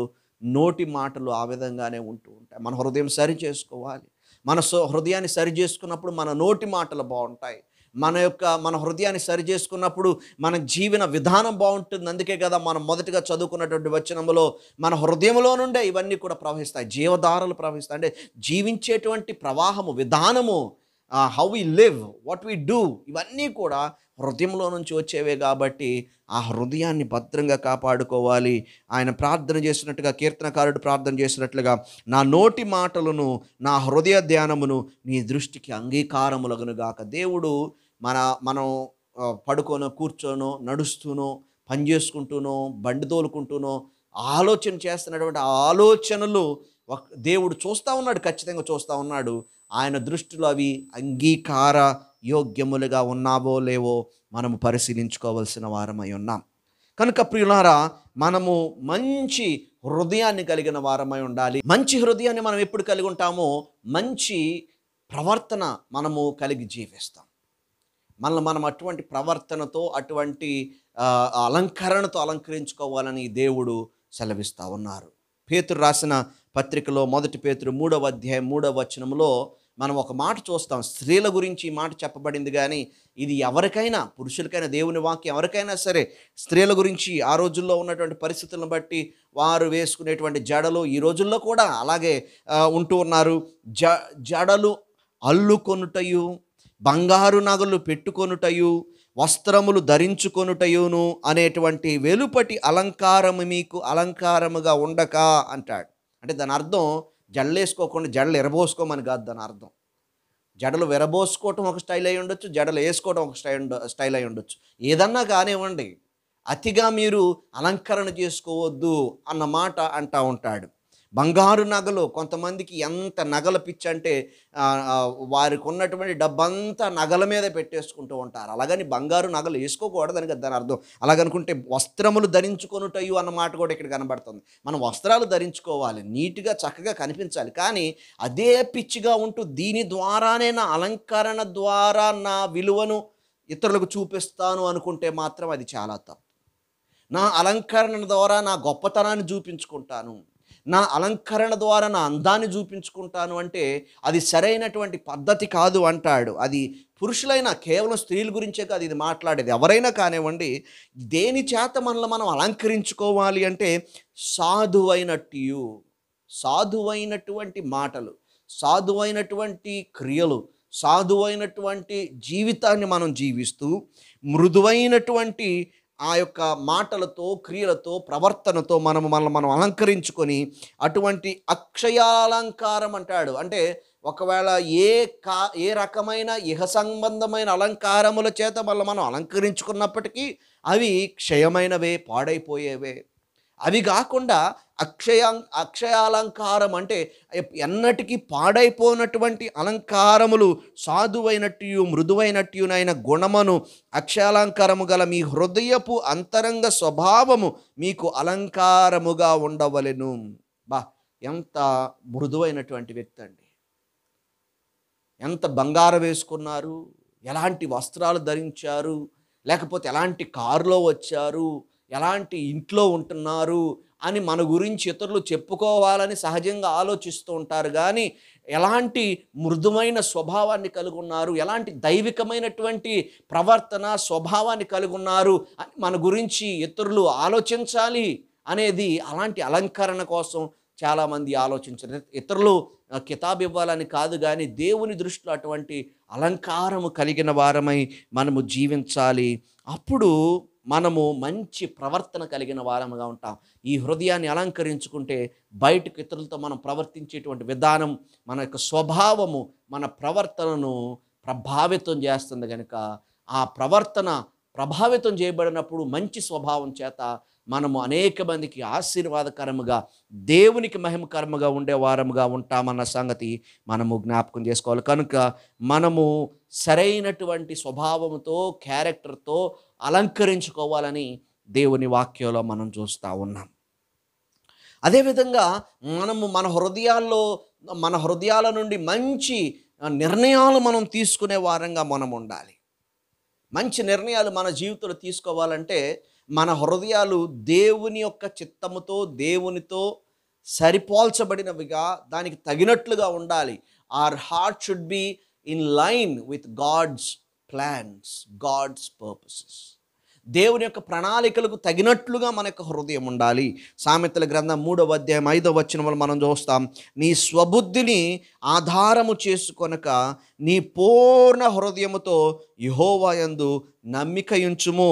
నోటి మాటలు ఆ విధంగానే ఉంటూ ఉంటాయి మన హృదయం సరి చేసుకోవాలి మన హృదయాన్ని సరి చేసుకున్నప్పుడు మన నోటి మాటలు బాగుంటాయి మన యొక్క మన హృదయాన్ని సరి చేసుకున్నప్పుడు మన జీవన విధానం బాగుంటుంది అందుకే కదా మనం మొదటిగా చదువుకున్నటువంటి వచనంలో మన హృదయంలో నుండే ఇవన్నీ కూడా ప్రవహిస్తాయి జీవధారలు ప్రవహిస్తాయి అంటే జీవించేటువంటి ప్రవాహము విధానము how we live what we do ఇవన్నీ కూడా హృదయంలో నుంచి వచ్చేవే కాబట్టి ఆ హృదయాన్ని భద్రంగా కాపాడుకోవాలి ఆయన ప్రార్థన చేసినట్టుగా కీర్తనకారుడు ప్రార్థన చేసినట్లుగా నా నోటి మాటలను నా హృదయ ధ్యానమును నీ దృష్టికి అంగీకారములగును గాక దేవుడు మన మనం పడుకోనో కూర్చోనో నడుస్తూనో పని చేసుకుంటూనో బండి తోలుకుంటూనో ఆలోచన చేస్తున్నటువంటి ఆలోచనలు దేవుడు చూస్తూ ఉన్నాడు ఖచ్చితంగా చూస్తూ ఉన్నాడు ఆయన దృష్టిలో అవి అంగీకార యోగ్యములుగా ఉన్నావో లేవో మనము పరిశీలించుకోవలసిన వారమై ఉన్నాం కనుక ప్రియులారా మనము మంచి హృదయాన్ని కలిగిన వారమై ఉండాలి మంచి హృదయాన్ని మనం ఎప్పుడు కలిగి ఉంటామో మంచి ప్రవర్తన మనము కలిగి జీవిస్తాం మనల్ని మనం అటువంటి ప్రవర్తనతో అటువంటి అలంకరణతో అలంకరించుకోవాలని దేవుడు సెలవిస్తూ ఉన్నారు పేతురు రాసిన పత్రికలో మొదటి పేతురు మూడవ అధ్యాయం మూడవ వచనంలో మనం ఒక మాట చూస్తాం స్త్రీల గురించి ఈ మాట చెప్పబడింది కానీ ఇది ఎవరికైనా పురుషులకైనా దేవుని వాక్యం ఎవరికైనా సరే స్త్రీల గురించి ఆ రోజుల్లో ఉన్నటువంటి పరిస్థితులను బట్టి వారు వేసుకునేటువంటి జడలు ఈ రోజుల్లో కూడా అలాగే ఉంటూ ఉన్నారు జ జడలు అల్లుకొనుటయు బంగారు నగలు పెట్టుకొనుటయు వస్త్రములు ధరించుకొనుటయును అనేటువంటి వెలుపటి అలంకారము మీకు అలంకారముగా ఉండక అంటాడు అంటే దాని అర్థం జడలేసుకోకుండా జడలు ఎరబోసుకోమని కాదు దాని అర్థం జడలు విరబోసుకోవటం ఒక స్టైల్ అయి ఉండొచ్చు జడలు వేసుకోవటం ఒక స్టైల్ స్టైల్ అయి ఉండొచ్చు ఏదన్నా కానివ్వండి అతిగా మీరు అలంకరణ చేసుకోవద్దు అన్న మాట అంటూ ఉంటాడు బంగారు నగలు కొంతమందికి ఎంత నగల పిచ్చి అంటే వారికి ఉన్నటువంటి డబ్బంతా నగల మీద పెట్టేసుకుంటూ ఉంటారు అలాగని బంగారు నగలు వేసుకోకూడదు అని దాని అర్థం అలాగనుకుంటే వస్త్రములు ధరించుకొనుటయు అన్న మాట కూడా ఇక్కడ కనబడుతుంది మనం వస్త్రాలు ధరించుకోవాలి నీట్గా చక్కగా కనిపించాలి కానీ అదే పిచ్చిగా ఉంటూ దీని ద్వారానే నా అలంకరణ ద్వారా నా విలువను ఇతరులకు చూపిస్తాను అనుకుంటే మాత్రం అది చాలా తప్పు నా అలంకరణ ద్వారా నా గొప్పతనాన్ని చూపించుకుంటాను నా అలంకరణ ద్వారా నా అందాన్ని చూపించుకుంటాను అంటే అది సరైనటువంటి పద్ధతి కాదు అంటాడు అది పురుషులైనా కేవలం స్త్రీల గురించే కాదు ఇది మాట్లాడేది ఎవరైనా కానివ్వండి దేని చేత మనల్ని మనం అలంకరించుకోవాలి అంటే సాధువైనట్టు సాధువైనటువంటి మాటలు సాధువైనటువంటి క్రియలు సాధువైనటువంటి జీవితాన్ని మనం జీవిస్తూ మృదువైనటువంటి ఆ యొక్క మాటలతో క్రియలతో ప్రవర్తనతో మనము మనల్ని మనం అలంకరించుకొని అటువంటి అక్షయాలంకారం అంటాడు అంటే ఒకవేళ ఏ కా ఏ రకమైన ఇహ సంబంధమైన అలంకారముల చేత మళ్ళీ మనం అలంకరించుకున్నప్పటికీ అవి క్షయమైనవే పాడైపోయేవే అవి కాకుండా అక్షయ అక్షయాలంకారం అంటే ఎన్నటికీ పాడైపోనటువంటి అలంకారములు సాధువైనట్టు మృదువైనట్టునైన గుణమును అక్షయాలంకారము గల మీ హృదయపు అంతరంగ స్వభావము మీకు అలంకారముగా ఉండవలెను బా ఎంత మృదువైనటువంటి వ్యక్తి అండి ఎంత బంగారం వేసుకున్నారు ఎలాంటి వస్త్రాలు ధరించారు లేకపోతే ఎలాంటి కారులో వచ్చారు ఎలాంటి ఇంట్లో ఉంటున్నారు అని మన గురించి ఇతరులు చెప్పుకోవాలని సహజంగా ఆలోచిస్తూ ఉంటారు కానీ ఎలాంటి మృదుమైన స్వభావాన్ని కలిగి ఉన్నారు ఎలాంటి దైవికమైనటువంటి ప్రవర్తన స్వభావాన్ని కలిగి ఉన్నారు అని మన గురించి ఇతరులు ఆలోచించాలి అనేది అలాంటి అలంకరణ కోసం చాలామంది ఆలోచించారు ఇతరులు కితాబ్ ఇవ్వాలని కాదు కానీ దేవుని దృష్టిలో అటువంటి అలంకారము కలిగిన వారమై మనము జీవించాలి అప్పుడు మనము మంచి ప్రవర్తన కలిగిన వారముగా ఉంటాం ఈ హృదయాన్ని అలంకరించుకుంటే బయటకు ఇతరులతో మనం ప్రవర్తించేటువంటి విధానం మన యొక్క స్వభావము మన ప్రవర్తనను ప్రభావితం చేస్తుంది కనుక ఆ ప్రవర్తన ప్రభావితం చేయబడినప్పుడు మంచి స్వభావం చేత మనము అనేక మందికి ఆశీర్వాదకరముగా దేవునికి మహిమకరముగా ఉండే వారముగా ఉంటామన్న సంగతి మనము జ్ఞాపకం చేసుకోవాలి కనుక మనము సరైనటువంటి స్వభావంతో క్యారెక్టర్తో అలంకరించుకోవాలని దేవుని వాక్యంలో మనం చూస్తూ ఉన్నాం అదేవిధంగా మనము మన హృదయాల్లో మన హృదయాల నుండి మంచి నిర్ణయాలు మనం తీసుకునే వారంగా మనం ఉండాలి మంచి నిర్ణయాలు మన జీవితంలో తీసుకోవాలంటే మన హృదయాలు దేవుని యొక్క చిత్తముతో దేవునితో సరిపోల్చబడినవిగా దానికి తగినట్లుగా ఉండాలి our heart should be in line with God's plans God's purposes దేవుని యొక్క ప్రణాళికలకు తగినట్లుగా మన యొక్క హృదయం ఉండాలి సామెతల గ్రంథం మూడవ అధ్యాయం ఐదవ వచ్చిన మనం చూస్తాం నీ స్వబుద్ధిని ఆధారము చేసుకొనక నీ పూర్ణ హృదయముతో యహోవాయందు నమ్మికయుంచుము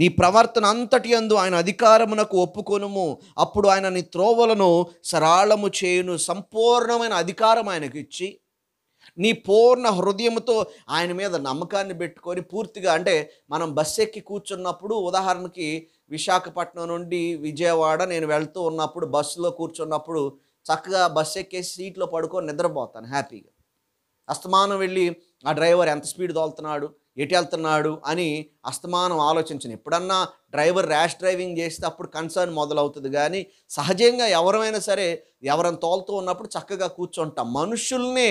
నీ ప్రవర్తన అంతటి అందు ఆయన అధికారమునకు ఒప్పుకొనుము అప్పుడు ఆయన నీ త్రోవలను సరాళము చేయును సంపూర్ణమైన అధికారం ఆయనకు ఇచ్చి నీ పూర్ణ హృదయంతో ఆయన మీద నమ్మకాన్ని పెట్టుకొని పూర్తిగా అంటే మనం బస్ ఎక్కి కూర్చున్నప్పుడు ఉదాహరణకి విశాఖపట్నం నుండి విజయవాడ నేను వెళ్తూ ఉన్నప్పుడు బస్సులో కూర్చున్నప్పుడు చక్కగా బస్ ఎక్కేసి సీట్లో పడుకొని నిద్రపోతాను హ్యాపీగా అస్తమానం వెళ్ళి ఆ డ్రైవర్ ఎంత స్పీడ్ తోలుతున్నాడు ఎటు వెళ్తున్నాడు అని అస్తమానం ఆలోచించను ఎప్పుడన్నా డ్రైవర్ ర్యాష్ డ్రైవింగ్ చేస్తే అప్పుడు కన్సర్న్ మొదలవుతుంది కానీ సహజంగా ఎవరైనా సరే ఎవరైనా తోలుతూ ఉన్నప్పుడు చక్కగా కూర్చుంటాం మనుషుల్నే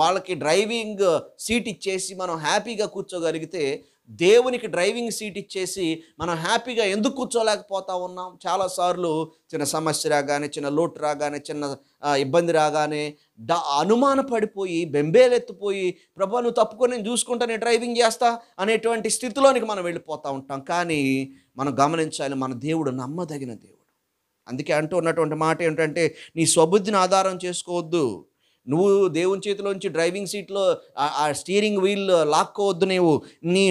వాళ్ళకి డ్రైవింగ్ సీట్ ఇచ్చేసి మనం హ్యాపీగా కూర్చోగలిగితే దేవునికి డ్రైవింగ్ సీట్ ఇచ్చేసి మనం హ్యాపీగా ఎందుకు కూర్చోలేకపోతా ఉన్నాం చాలాసార్లు చిన్న సమస్య రాగానే చిన్న లోటు రాగానే చిన్న ఇబ్బంది రాగానే డ అనుమాన పడిపోయి బెంబేలెత్తిపోయి ప్రభా నువ్వు తప్పుకొని నేను చూసుకుంటా నేను డ్రైవింగ్ చేస్తా అనేటువంటి స్థితిలోనికి మనం వెళ్ళిపోతూ ఉంటాం కానీ మనం గమనించాలి మన దేవుడు నమ్మదగిన దేవుడు అందుకే అంటూ ఉన్నటువంటి మాట ఏంటంటే నీ స్వబుద్ధిని ఆధారం చేసుకోవద్దు నువ్వు దేవుని చేతిలోంచి డ్రైవింగ్ సీట్లో ఆ స్టీరింగ్ వీల్ లాక్కోవద్దు నీవు నీ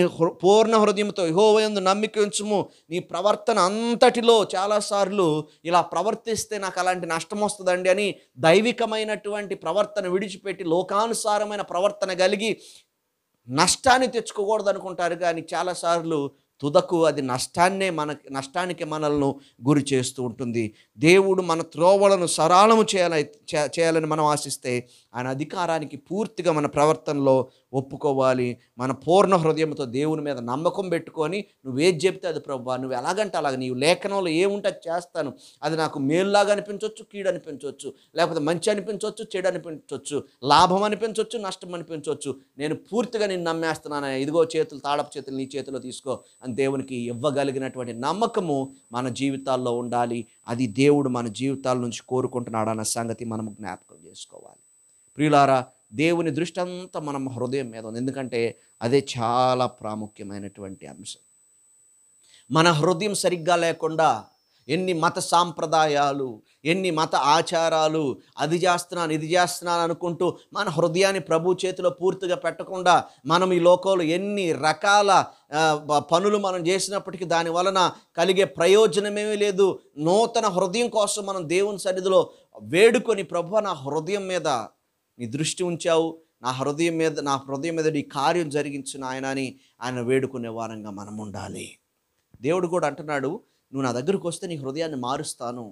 పూర్ణ హృదయంతో యహోవయందు నమ్మిక ఉంచుము నీ ప్రవర్తన అంతటిలో చాలాసార్లు ఇలా ప్రవర్తిస్తే నాకు అలాంటి నష్టం వస్తుందండి అని దైవికమైనటువంటి ప్రవర్తన విడిచిపెట్టి లోకానుసారమైన ప్రవర్తన కలిగి నష్టాన్ని తెచ్చుకోకూడదు అనుకుంటారు కానీ చాలాసార్లు తుదకు అది నష్టాన్నే మన నష్టానికి మనల్ని గురి చేస్తూ ఉంటుంది దేవుడు మన త్రోవలను సరళము చేయాలని చేయాలని మనం ఆశిస్తే ఆయన అధికారానికి పూర్తిగా మన ప్రవర్తనలో ఒప్పుకోవాలి మన పూర్ణ హృదయంతో దేవుని మీద నమ్మకం పెట్టుకొని నువ్వేది చెప్తే అది ప్రభు నువ్వు ఎలాగంటే అలాగ నీవు లేఖనంలో ఏముంటే చేస్తాను అది నాకు మేలులాగా అనిపించవచ్చు కీడు అనిపించవచ్చు లేకపోతే మంచి అనిపించవచ్చు చెడు అనిపించవచ్చు లాభం అనిపించవచ్చు నష్టం అనిపించవచ్చు నేను పూర్తిగా నేను నమ్మేస్తున్నాను ఇదిగో చేతులు తాడపు చేతులు నీ చేతిలో తీసుకో అని దేవునికి ఇవ్వగలిగినటువంటి నమ్మకము మన జీవితాల్లో ఉండాలి అది దేవుడు మన జీవితాల నుంచి కోరుకుంటున్నాడన్న సంగతి మనం జ్ఞాపకం చేసుకోవాలి ప్రియులారా దేవుని దృష్టి అంతా మనం హృదయం మీద ఉంది ఎందుకంటే అదే చాలా ప్రాముఖ్యమైనటువంటి అంశం మన హృదయం సరిగ్గా లేకుండా ఎన్ని మత సాంప్రదాయాలు ఎన్ని మత ఆచారాలు అది చేస్తున్నాను ఇది చేస్తున్నాను అనుకుంటూ మన హృదయాన్ని ప్రభు చేతిలో పూర్తిగా పెట్టకుండా మనం ఈ లోకంలో ఎన్ని రకాల పనులు మనం చేసినప్పటికీ దాని వలన కలిగే ప్రయోజనమేమీ లేదు నూతన హృదయం కోసం మనం దేవుని సన్నిధిలో వేడుకొని ప్రభు నా హృదయం మీద నీ దృష్టి ఉంచావు నా హృదయం మీద నా హృదయం మీద నీ కార్యం జరిగించిన ఆయన అని ఆయన వేడుకునే వారంగా మనం ఉండాలి దేవుడు కూడా అంటున్నాడు నువ్వు నా దగ్గరకు వస్తే నీ హృదయాన్ని మారుస్తాను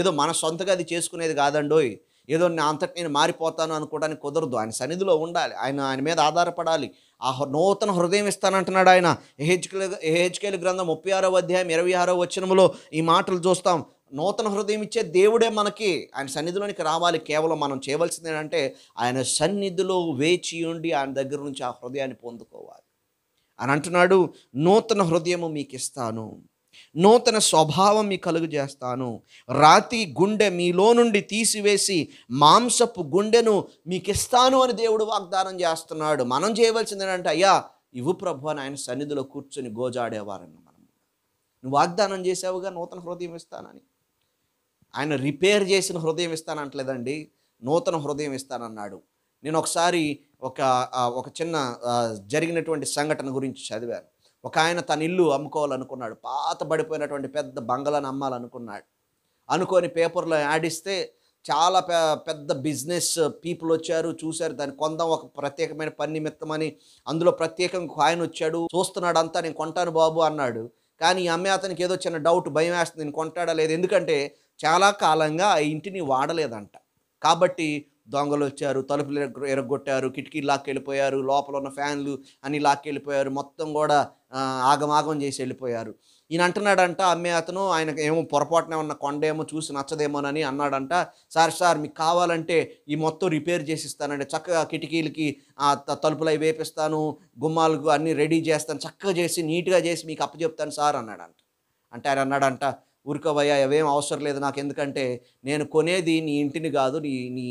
ఏదో మన సొంతగా అది చేసుకునేది కాదండోయ్ ఏదో నా అంతటి నేను మారిపోతాను అనుకోవడానికి కుదరదు ఆయన సన్నిధిలో ఉండాలి ఆయన ఆయన మీద ఆధారపడాలి ఆ నూతన హృదయం ఇస్తానంటున్నాడు ఆయన ఎహెచ్కేల ఎహెచ్కేల గ్రంథం ముప్పై ఆరో అధ్యాయం ఇరవై ఆరో వచనములో ఈ మాటలు చూస్తాం నూతన హృదయం ఇచ్చే దేవుడే మనకి ఆయన సన్నిధిలోనికి రావాలి కేవలం మనం చేయవలసింది ఏంటంటే ఆయన సన్నిధిలో వేచి ఉండి ఆయన దగ్గర నుంచి ఆ హృదయాన్ని పొందుకోవాలి అని అంటున్నాడు నూతన హృదయము మీకు ఇస్తాను నూతన స్వభావం మీకు కలుగు చేస్తాను రాతి గుండె మీలో నుండి తీసివేసి మాంసపు గుండెను మీకు ఇస్తాను అని దేవుడు వాగ్దానం చేస్తున్నాడు మనం చేయవలసింది ఏంటంటే అయ్యా ఇవు ప్రభు అని ఆయన సన్నిధిలో కూర్చొని గోజాడేవారని మనం నువ్వు వాగ్దానం చేసావుగా నూతన హృదయం ఇస్తానని ఆయన రిపేర్ చేసిన హృదయం ఇస్తానంటలేదండి నూతన హృదయం ఇస్తానన్నాడు నేను ఒకసారి ఒక ఒక చిన్న జరిగినటువంటి సంఘటన గురించి చదివాను ఒక ఆయన తన ఇల్లు అమ్ముకోవాలనుకున్నాడు పాత పడిపోయినటువంటి పెద్ద బంగళను అమ్మాలనుకున్నాడు అనుకొని పేపర్లో ఇస్తే చాలా పెద్ద బిజినెస్ పీపుల్ వచ్చారు చూశారు దాన్ని కొందాం ఒక ప్రత్యేకమైన పని నిమిత్తం అని అందులో ప్రత్యేకంగా ఆయన వచ్చాడు చూస్తున్నాడు అంతా నేను కొంటాను బాబు అన్నాడు కానీ అమ్మే అతనికి ఏదో చిన్న డౌట్ భయం వేస్తుంది నేను కొంటాడా లేదు ఎందుకంటే చాలా కాలంగా ఆ ఇంటిని వాడలేదంట కాబట్టి దొంగలు వచ్చారు తలుపులు ఎరగొట్టారు కిటికీలు లాక్కెళ్ళిపోయారు లోపల ఉన్న ఫ్యాన్లు అన్నీ లాక్కెళ్ళిపోయారు మొత్తం కూడా ఆగమాగం చేసి వెళ్ళిపోయారు ఈయన అంటున్నాడంట అమ్మే అతను ఆయనకు ఏమో పొరపాటున ఉన్న కొండేమో చూసి నచ్చదేమోనని అన్నాడంట సార్ సార్ మీకు కావాలంటే ఈ మొత్తం రిపేర్ చేసి ఇస్తానండి చక్కగా కిటికీలకి తలుపులు అవి వేపిస్తాను గుమ్మాలకు అన్నీ రెడీ చేస్తాను చక్కగా చేసి నీట్గా చేసి మీకు అప్పచెప్తాను సార్ అన్నాడంట అంటే ఆయన అన్నాడంట ఉరికవయ్యా అవేం అవసరం లేదు నాకు ఎందుకంటే నేను కొనేది నీ ఇంటిని కాదు నీ నీ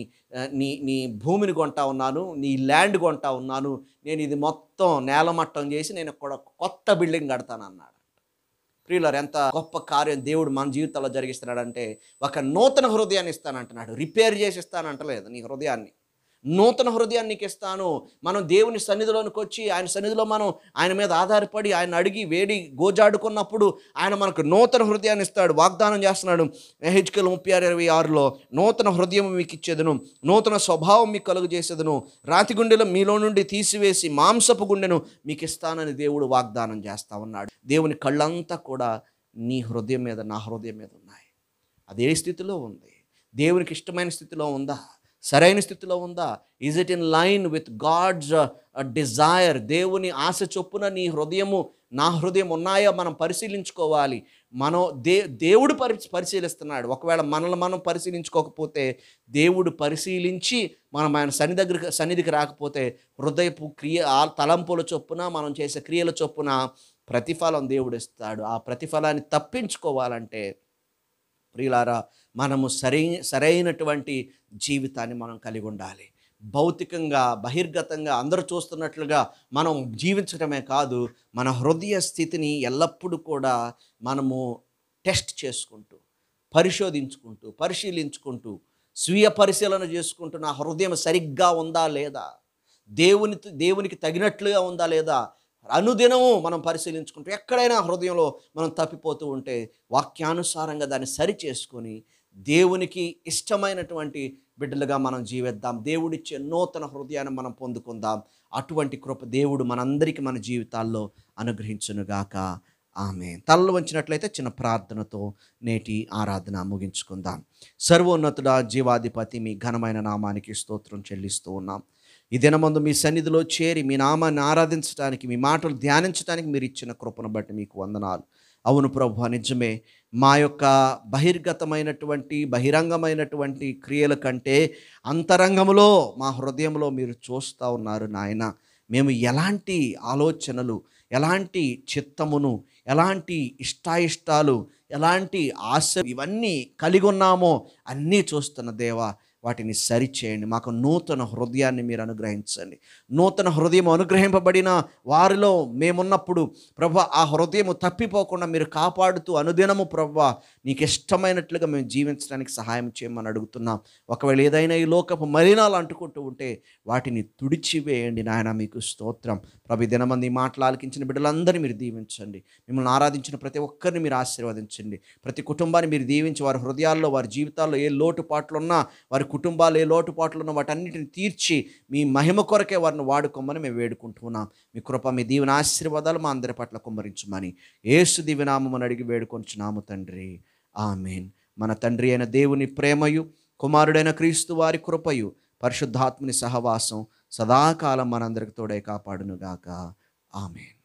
నీ నీ భూమిని కొంటా ఉన్నాను నీ ల్యాండ్ కొంటా ఉన్నాను నేను ఇది మొత్తం నేలమట్టం చేసి నేను కూడా కొత్త బిల్డింగ్ కడతాను అన్నాడు ప్రియులారు ఎంత గొప్ప కార్యం దేవుడు మన జీవితంలో జరిగిస్తున్నాడంటే ఒక నూతన హృదయాన్ని ఇస్తానంటున్నాడు రిపేర్ చేసి ఇస్తానంటలేదు నీ హృదయాన్ని నూతన హృదయాన్ని నీకు ఇస్తాను మనం దేవుని సన్నిధిలోనికి వచ్చి ఆయన సన్నిధిలో మనం ఆయన మీద ఆధారపడి ఆయన అడిగి వేడి గోజాడుకున్నప్పుడు ఆయన మనకు నూతన హృదయాన్ని ఇస్తాడు వాగ్దానం చేస్తున్నాడు హెచ్కెల్ ముప్పై ఆరు ఇరవై ఆరులో నూతన హృదయం మీకు ఇచ్చేదను నూతన స్వభావం మీకు కలుగజేసేదను రాతి గుండెలో మీలో నుండి తీసివేసి మాంసపు గుండెను మీకు ఇస్తానని దేవుడు వాగ్దానం చేస్తా ఉన్నాడు దేవుని కళ్ళంతా కూడా నీ హృదయం మీద నా హృదయం మీద ఉన్నాయి అదే స్థితిలో ఉంది దేవునికి ఇష్టమైన స్థితిలో ఉందా సరైన స్థితిలో ఉందా is it in line with God's desire దేవుని ఆశ చొప్పున నీ హృదయము నా హృదయం ఉన్నాయో మనం పరిశీలించుకోవాలి మనం దే దేవుడు పరి పరిశీలిస్తున్నాడు ఒకవేళ మనల్ని మనం పరిశీలించుకోకపోతే దేవుడు పరిశీలించి మనం ఆయన సన్ని దగ్గర సన్నిధికి రాకపోతే హృదయపు క్రియ తలంపుల చొప్పున మనం చేసే క్రియల చొప్పున ప్రతిఫలం దేవుడు ఇస్తాడు ఆ ప్రతిఫలాన్ని తప్పించుకోవాలంటే ప్రియులారా మనము సరి సరైనటువంటి జీవితాన్ని మనం కలిగి ఉండాలి భౌతికంగా బహిర్గతంగా అందరూ చూస్తున్నట్లుగా మనం జీవించడమే కాదు మన హృదయ స్థితిని ఎల్లప్పుడూ కూడా మనము టెస్ట్ చేసుకుంటూ పరిశోధించుకుంటూ పరిశీలించుకుంటూ స్వీయ పరిశీలన చేసుకుంటూ నా హృదయం సరిగ్గా ఉందా లేదా దేవుని దేవునికి తగినట్లుగా ఉందా లేదా అనుదినము మనం పరిశీలించుకుంటూ ఎక్కడైనా హృదయంలో మనం తప్పిపోతూ ఉంటే వాక్యానుసారంగా దాన్ని సరి చేసుకొని దేవునికి ఇష్టమైనటువంటి బిడ్డలుగా మనం జీవిద్దాం దేవుడిచ్చే నూతన హృదయాన్ని మనం పొందుకుందాం అటువంటి కృప దేవుడు మనందరికీ మన జీవితాల్లో అనుగ్రహించునుగాక ఆమె తలలు వంచినట్లయితే చిన్న ప్రార్థనతో నేటి ఆరాధన ముగించుకుందాం సర్వోన్నతుడ జీవాధిపతి మీ ఘనమైన నామానికి స్తోత్రం చెల్లిస్తూ ఉన్నాం ఈ దినమందు మీ సన్నిధిలో చేరి మీ నామాన్ని ఆరాధించడానికి మీ మాటలు ధ్యానించడానికి మీరు ఇచ్చిన కృపను బట్టి మీకు వందనాలు అవును ప్రభు నిజమే మా యొక్క బహిర్గతమైనటువంటి బహిరంగమైనటువంటి క్రియల కంటే అంతరంగంలో మా హృదయంలో మీరు చూస్తూ ఉన్నారు నాయన మేము ఎలాంటి ఆలోచనలు ఎలాంటి చిత్తమును ఎలాంటి ఇష్టాయిష్టాలు ఎలాంటి ఆశ ఇవన్నీ కలిగి ఉన్నామో అన్నీ చూస్తున్న దేవా వాటిని సరిచేయండి మాకు నూతన హృదయాన్ని మీరు అనుగ్రహించండి నూతన హృదయం అనుగ్రహింపబడిన వారిలో మేమున్నప్పుడు ప్రభు ఆ హృదయం తప్పిపోకుండా మీరు కాపాడుతూ అనుదినము ప్రభు నీకు ఇష్టమైనట్లుగా మేము జీవించడానికి సహాయం చేయమని అడుగుతున్నాం ఒకవేళ ఏదైనా ఈ లోకపు మలినాలు అంటుకుంటూ ఉంటే వాటిని తుడిచివేయండి నాయన మీకు స్తోత్రం ప్రభు దినమంది మాటలు ఆలకించిన బిడ్డలందరినీ మీరు దీవించండి మిమ్మల్ని ఆరాధించిన ప్రతి ఒక్కరిని మీరు ఆశీర్వదించండి ప్రతి కుటుంబాన్ని మీరు దీవించి వారి హృదయాల్లో వారి జీవితాల్లో ఏ లోటుపాట్లు ఉన్నా వారి కుటుంబాలు ఏ లోటుపాట్లను వాటన్నిటిని తీర్చి మీ మహిమ కొరకే వారిని వాడుకోమని మేము వేడుకుంటున్నాం మీ కృప మీ దీవెన ఆశీర్వాదాలు మా అందరి పట్ల కుమ్మరించమని ఏసు దివినామని అడిగి వేడుకొంచున్నాము తండ్రి ఆమెన్ మన తండ్రి అయిన దేవుని ప్రేమయు కుమారుడైన క్రీస్తు వారి కృపయు పరిశుద్ధాత్మని సహవాసం సదాకాలం మనందరికి తోడే కాపాడునుగాక ఆమెన్